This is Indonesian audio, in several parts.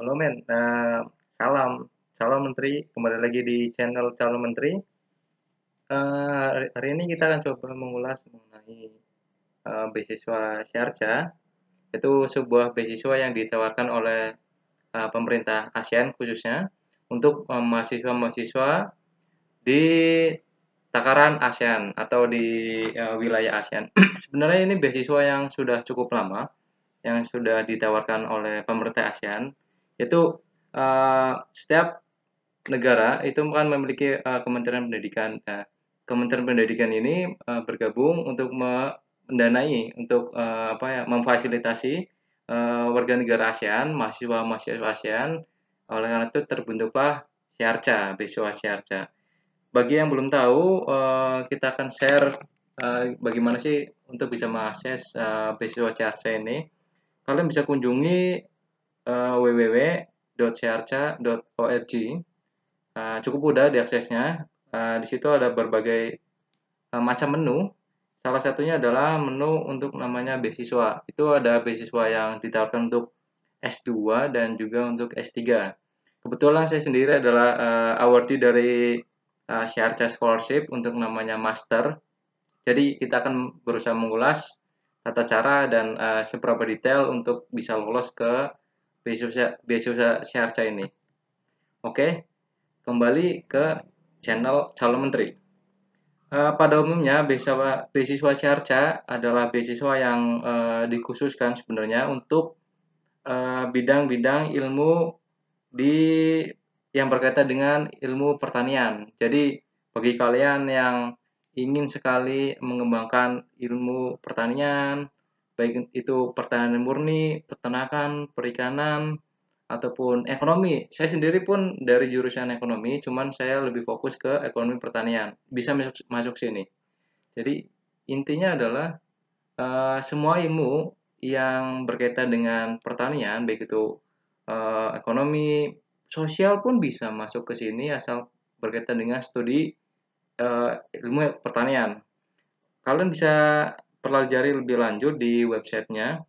Halo men, uh, salam. Salam Menteri, kembali lagi di channel Calon Menteri. Uh, hari ini kita akan coba mengulas mengenai uh, beasiswa Syarja. Itu sebuah beasiswa yang ditawarkan oleh uh, pemerintah ASEAN khususnya untuk mahasiswa-mahasiswa di takaran ASEAN atau di uh, wilayah ASEAN. Sebenarnya ini beasiswa yang sudah cukup lama yang sudah ditawarkan oleh pemerintah ASEAN yaitu uh, setiap negara itu kan memiliki uh, Kementerian Pendidikan. Nah, Kementerian Pendidikan ini uh, bergabung untuk mendanai untuk uh, apa ya memfasilitasi uh, warga negara ASEAN, mahasiswa-mahasiswa ASEAN. Oleh karena itu terbentuklah Syarca beasiswa Syarca Bagi yang belum tahu, uh, kita akan share uh, bagaimana sih untuk bisa mengakses uh, beasiswa Siarca ini. Kalian bisa kunjungi uh, Uh, cukup mudah diaksesnya. Uh, di situ ada berbagai uh, macam menu. Salah satunya adalah menu untuk namanya beasiswa. Itu ada beasiswa yang ditawarkan untuk S2 dan juga untuk S3. Kebetulan saya sendiri adalah uh, awardee dari uh, Scholarship untuk namanya master. Jadi kita akan berusaha mengulas tata cara dan uh, seberapa detail untuk bisa lolos ke beasiswa Syarca ini. Oke, kembali ke channel calon menteri. Uh, pada umumnya beasiswa beasiswa Syarca adalah beasiswa yang uh, dikhususkan sebenarnya untuk eh, bidang-bidang uh, ilmu di yang berkaitan dengan ilmu pertanian. Jadi bagi kalian yang ingin sekali mengembangkan ilmu pertanian baik itu pertanian murni, peternakan, perikanan, ataupun ekonomi. Saya sendiri pun dari jurusan ekonomi, cuman saya lebih fokus ke ekonomi pertanian. Bisa masuk, masuk sini. Jadi intinya adalah uh, semua ilmu yang berkaitan dengan pertanian, baik itu uh, ekonomi, sosial pun bisa masuk ke sini asal berkaitan dengan studi uh, ilmu pertanian. Kalian bisa pelajari lebih lanjut di websitenya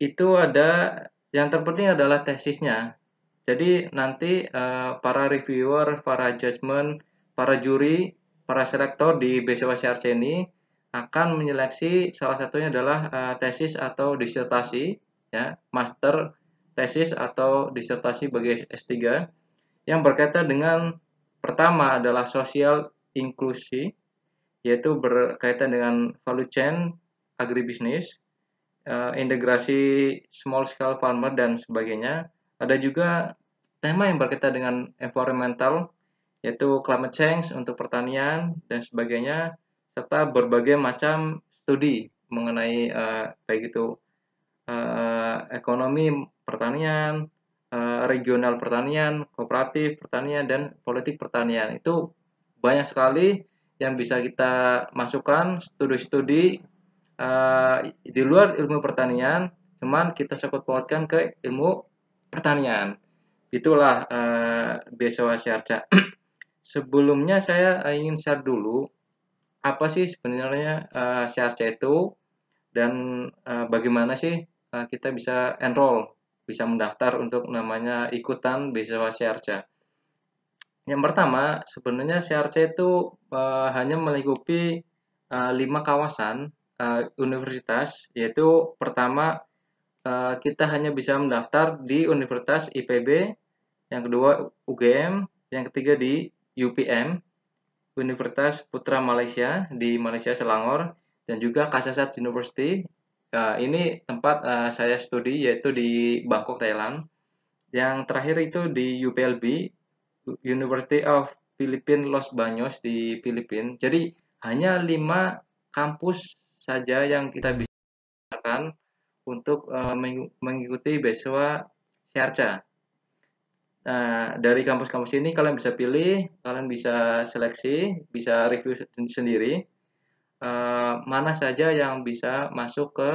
itu ada yang terpenting adalah tesisnya jadi nanti uh, para reviewer, para judgment, para juri, para selektor di BCWCRC ini akan menyeleksi salah satunya adalah uh, tesis atau disertasi, ya, master tesis atau disertasi bagi S3 yang berkaitan dengan pertama adalah sosial inklusi, yaitu berkaitan dengan value chain, agribisnis, uh, eh, integrasi small scale farmer dan sebagainya. Ada juga tema yang berkaitan dengan environmental yaitu climate change untuk pertanian dan sebagainya serta berbagai macam studi mengenai uh, baik itu uh, ekonomi pertanian, uh, regional pertanian, kooperatif pertanian dan politik pertanian. Itu banyak sekali yang bisa kita masukkan studi-studi uh, di luar ilmu pertanian, cuman kita sekut pautkan ke ilmu pertanian. Itulah uh, eh, beasiswa Syarca. Sebelumnya saya ingin share dulu apa sih sebenarnya uh, Syarca itu dan uh, bagaimana sih uh, kita bisa enroll, bisa mendaftar untuk namanya ikutan beasiswa Syarca. Yang pertama, sebenarnya CRC itu uh, hanya melingkupi uh, lima kawasan uh, universitas, yaitu pertama uh, kita hanya bisa mendaftar di Universitas IPB, yang kedua UGM, yang ketiga di UPM, Universitas Putra Malaysia di Malaysia Selangor, dan juga Kasasat University. Uh, ini tempat uh, saya studi yaitu di Bangkok, Thailand. Yang terakhir itu di UPLB University of Philippines Los Baños di Filipina. Jadi hanya lima kampus saja yang kita bisa gunakan untuk uh, mengikuti beasiswa Syarca. Nah, dari kampus-kampus ini kalian bisa pilih, kalian bisa seleksi, bisa review sendiri uh, mana saja yang bisa masuk ke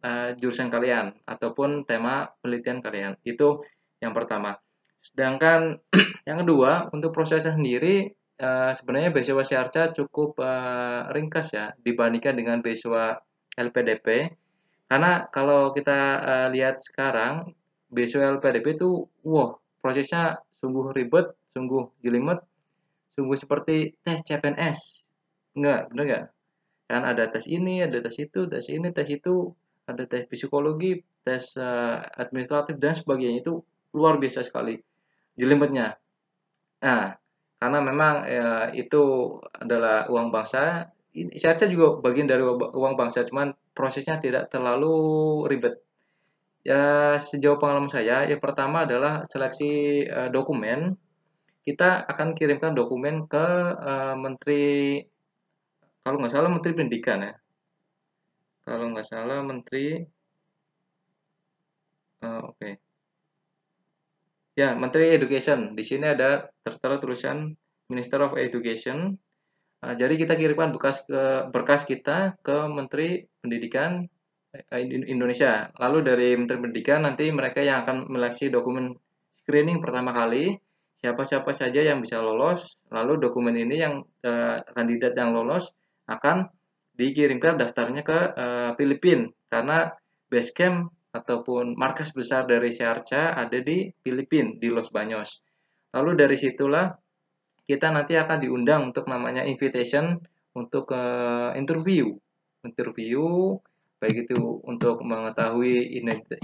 uh, jurusan kalian ataupun tema penelitian kalian. Itu yang pertama. Sedangkan yang kedua untuk prosesnya sendiri uh, sebenarnya beasiswa Syarca cukup uh, ringkas ya dibandingkan dengan beasiswa LPDP. Karena kalau kita uh, lihat sekarang beasiswa LPDP itu wow, prosesnya sungguh ribet, sungguh jelimet, sungguh seperti tes CPNS. Enggak, bener enggak? Kan ada tes ini, ada tes itu, tes ini, tes itu, ada tes psikologi, tes uh, administratif dan sebagainya itu luar biasa sekali jelimetnya. Nah, karena memang ya, itu adalah uang bangsa. Saya juga bagian dari uang bangsa, cuman prosesnya tidak terlalu ribet. Ya, sejauh pengalaman saya, ya pertama adalah seleksi uh, dokumen. Kita akan kirimkan dokumen ke uh, Menteri, kalau nggak salah Menteri Pendidikan ya. Kalau nggak salah Menteri, uh, oke. Okay Ya, Menteri Education. Di sini ada tertera tulisan Minister of Education. Nah, jadi kita kirimkan bekas ke berkas kita ke Menteri Pendidikan eh, Indonesia. Lalu dari Menteri Pendidikan nanti mereka yang akan meleksi dokumen screening pertama kali siapa-siapa saja yang bisa lolos. Lalu dokumen ini yang eh, kandidat yang lolos akan dikirimkan daftarnya ke eh, Filipina karena Basecamp ataupun markas besar dari Searcha ada di Filipina, di Los Baños. Lalu dari situlah kita nanti akan diundang untuk namanya invitation untuk uh, interview. Interview baik itu untuk mengetahui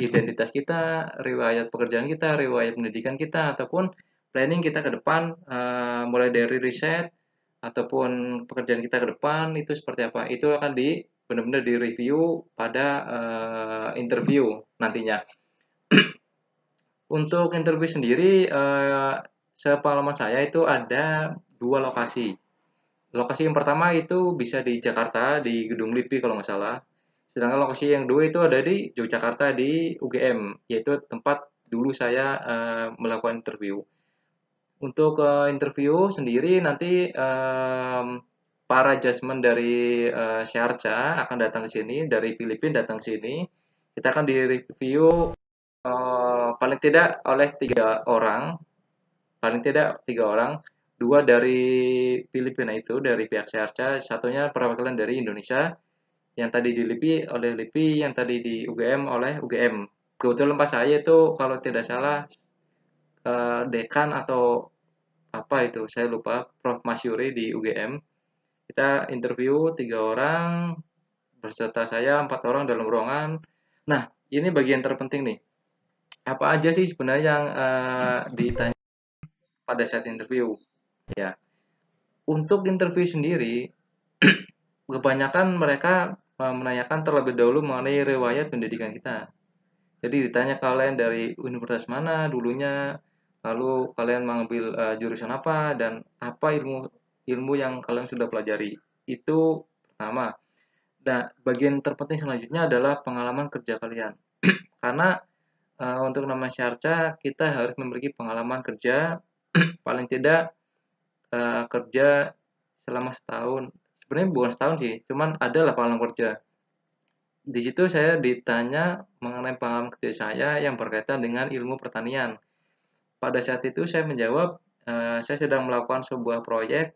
identitas kita, riwayat pekerjaan kita, riwayat pendidikan kita ataupun planning kita ke depan uh, mulai dari riset ataupun pekerjaan kita ke depan itu seperti apa. Itu akan di benar-benar di review pada uh, interview nantinya. Untuk interview sendiri, uh, eh, sepengalaman saya itu ada dua lokasi. Lokasi yang pertama itu bisa di Jakarta, di Gedung LIPI kalau nggak salah. Sedangkan lokasi yang dua itu ada di Yogyakarta, di UGM, yaitu tempat dulu saya uh, melakukan interview. Untuk uh, interview sendiri nanti uh, para judgment dari uh, eh, Syarca akan datang ke sini, dari Filipina datang ke sini. Kita akan direview uh, paling tidak oleh tiga orang, paling tidak tiga orang, dua dari Filipina itu dari pihak Syarca, satunya perwakilan dari Indonesia, yang tadi di LIPI oleh LIPI, yang tadi di UGM oleh UGM. Kebetulan pas saya itu kalau tidak salah uh, dekan atau apa itu, saya lupa, Prof. Masyuri di UGM kita interview tiga orang berserta saya empat orang dalam ruangan nah ini bagian terpenting nih apa aja sih sebenarnya yang uh, ditanya pada saat interview ya untuk interview sendiri kebanyakan mereka eh, menanyakan terlebih dahulu mengenai riwayat pendidikan kita jadi ditanya kalian dari universitas mana dulunya lalu kalian mengambil uh, jurusan apa dan apa ilmu ilmu yang kalian sudah pelajari. Itu pertama. Nah, bagian terpenting selanjutnya adalah pengalaman kerja kalian. Karena uh, untuk nama syarca kita harus memiliki pengalaman kerja paling tidak uh, kerja selama setahun. Sebenarnya bukan setahun sih, cuman adalah lah pengalaman kerja. Di situ saya ditanya mengenai pengalaman kerja saya yang berkaitan dengan ilmu pertanian. Pada saat itu saya menjawab, uh, saya sedang melakukan sebuah proyek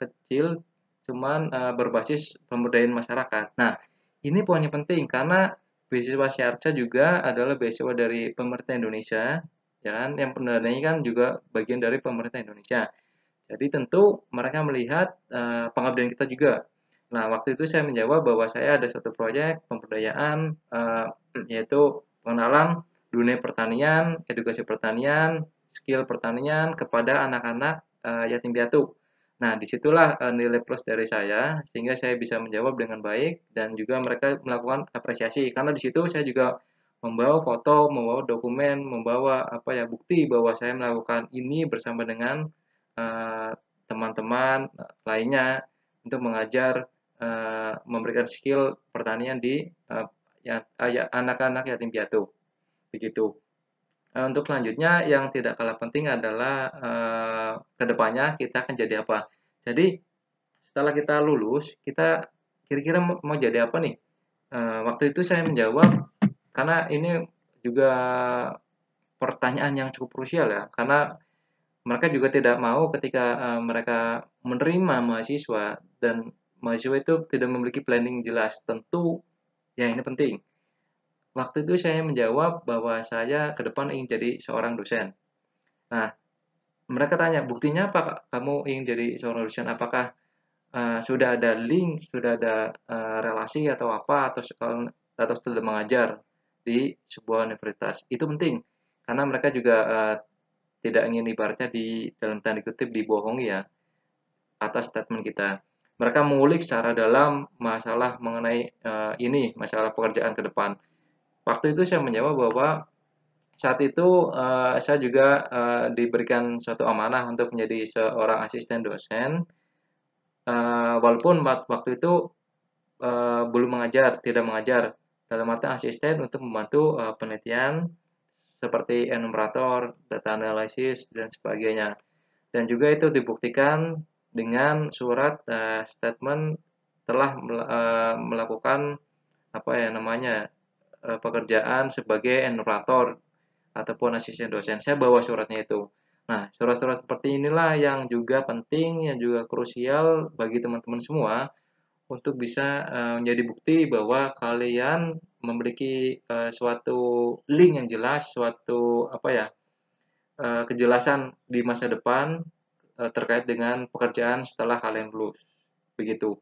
kecil cuman uh, berbasis pemberdayaan masyarakat. Nah, ini poinnya penting karena beasiswa Syarca juga adalah beasiswa dari pemerintah Indonesia, ya kan? Yang pendanaannya kan juga bagian dari pemerintah Indonesia. Jadi tentu mereka melihat uh, pengabdian kita juga. Nah, waktu itu saya menjawab bahwa saya ada satu proyek pemberdayaan uh, yaitu pengenalan dunia pertanian, edukasi pertanian, skill pertanian kepada anak-anak uh, yatim piatu Nah, disitulah eh, nilai plus dari saya, sehingga saya bisa menjawab dengan baik, dan juga mereka melakukan apresiasi. Karena di situ saya juga membawa foto, membawa dokumen, membawa apa ya bukti bahwa saya melakukan ini bersama dengan eh, teman-teman uh, lainnya untuk mengajar uh, memberikan skill pertanian di uh, anak-anak yatim piatu. Begitu. Eh, untuk selanjutnya yang tidak kalah penting adalah uh, eh, kedepannya kita akan jadi apa. Jadi setelah kita lulus, kita kira-kira mau jadi apa nih? Uh, waktu itu saya menjawab karena ini juga pertanyaan yang cukup krusial ya, karena mereka juga tidak mau ketika uh, mereka menerima mahasiswa dan mahasiswa itu tidak memiliki planning jelas. Tentu ya ini penting Waktu itu saya menjawab bahwa saya ke depan ingin jadi seorang dosen. Nah, mereka tanya, buktinya apa kamu ingin jadi seorang dosen? Apakah uh, sudah ada link, sudah ada uh, relasi atau apa, atau eh, atau sudah mengajar di sebuah universitas? Itu penting, karena mereka juga uh, tidak ingin ibaratnya di dalam tanda kutip dibohongi ya atas statement kita. Mereka mengulik secara dalam masalah mengenai uh, ini, masalah pekerjaan ke depan. Waktu itu saya menjawab bahwa saat itu uh, saya juga uh, diberikan suatu amanah untuk menjadi seorang asisten dosen. Uh, walaupun waktu itu uh, belum mengajar, tidak mengajar, dalam arti asisten untuk membantu uh, penelitian seperti enumerator, data analisis, dan sebagainya. Dan juga itu dibuktikan dengan surat uh, statement telah melakukan apa ya namanya Eh, pekerjaan sebagai enumerator ataupun asisten dosen. Saya bawa suratnya itu. Nah, surat-surat seperti inilah yang juga penting, yang juga krusial bagi teman-teman semua untuk bisa uh, menjadi bukti bahwa kalian memiliki uh, suatu link yang jelas, suatu apa ya uh, kejelasan di masa depan uh, terkait dengan pekerjaan setelah kalian lulus, begitu.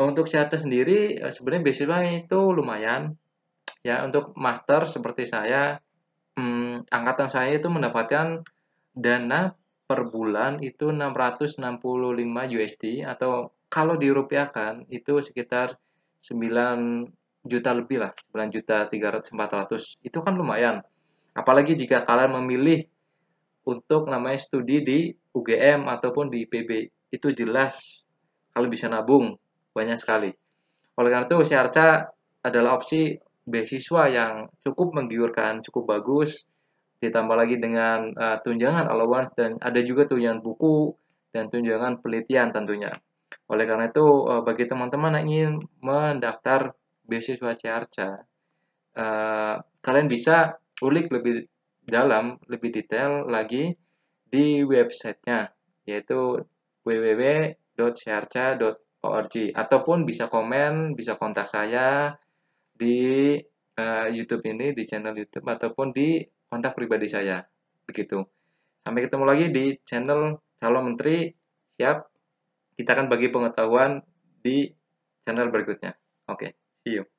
Untuk sehatnya sendiri, sebenarnya beasiswa itu lumayan, Ya, untuk master seperti saya, hmm, angkatan saya itu mendapatkan dana per bulan itu 665 USD atau kalau dirupiahkan itu sekitar 9 juta lebih lah, 9 juta 300 400. Itu kan lumayan. Apalagi jika kalian memilih untuk namanya studi di UGM ataupun di IPB, itu jelas kalau bisa nabung banyak sekali. Oleh karena itu, Arca adalah opsi beasiswa yang cukup menggiurkan, cukup bagus, ditambah lagi dengan uh, tunjangan allowance dan ada juga tunjangan buku dan tunjangan penelitian tentunya. Oleh karena itu, uh, bagi teman-teman yang ingin mendaftar beasiswa CRCA, uh, eh, kalian bisa ulik lebih dalam, lebih detail lagi di websitenya, yaitu www.crca.org ataupun bisa komen, bisa kontak saya di uh, YouTube ini, di channel YouTube ataupun di kontak pribadi saya. Begitu. Sampai ketemu lagi di channel Calon Menteri. Siap. Kita akan bagi pengetahuan di channel berikutnya. Oke, okay, see you.